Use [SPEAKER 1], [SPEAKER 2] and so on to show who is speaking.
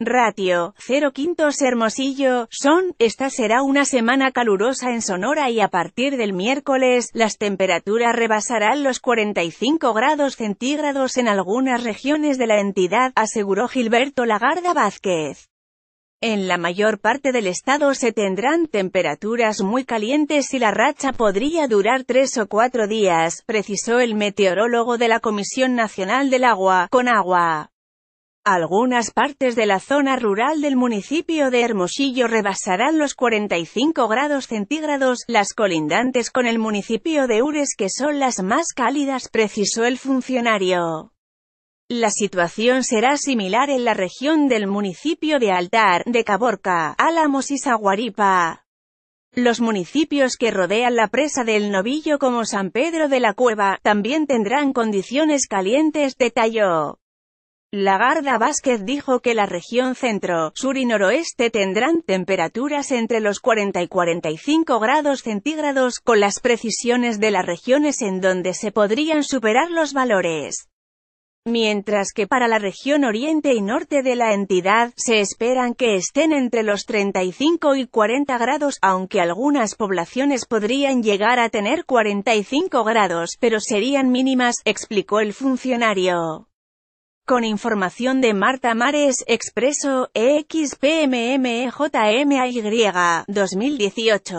[SPEAKER 1] Ratio, 0 quintos Hermosillo, son, esta será una semana calurosa en Sonora y a partir del miércoles, las temperaturas rebasarán los 45 grados centígrados en algunas regiones de la entidad, aseguró Gilberto Lagarda Vázquez. En la mayor parte del estado se tendrán temperaturas muy calientes y la racha podría durar tres o cuatro días, precisó el meteorólogo de la Comisión Nacional del Agua, con agua. Algunas partes de la zona rural del municipio de Hermosillo rebasarán los 45 grados centígrados, las colindantes con el municipio de Ures que son las más cálidas, precisó el funcionario. La situación será similar en la región del municipio de Altar, de Caborca, Álamos y Saguaripa. Los municipios que rodean la presa del Novillo como San Pedro de la Cueva, también tendrán condiciones calientes, detalló. Lagarda Vázquez dijo que la región centro, sur y noroeste tendrán temperaturas entre los 40 y 45 grados centígrados, con las precisiones de las regiones en donde se podrían superar los valores. Mientras que para la región oriente y norte de la entidad, se esperan que estén entre los 35 y 40 grados, aunque algunas poblaciones podrían llegar a tener 45 grados, pero serían mínimas, explicó el funcionario. Con información de Marta Mares, Expreso, EXPMMJMAY, 2018.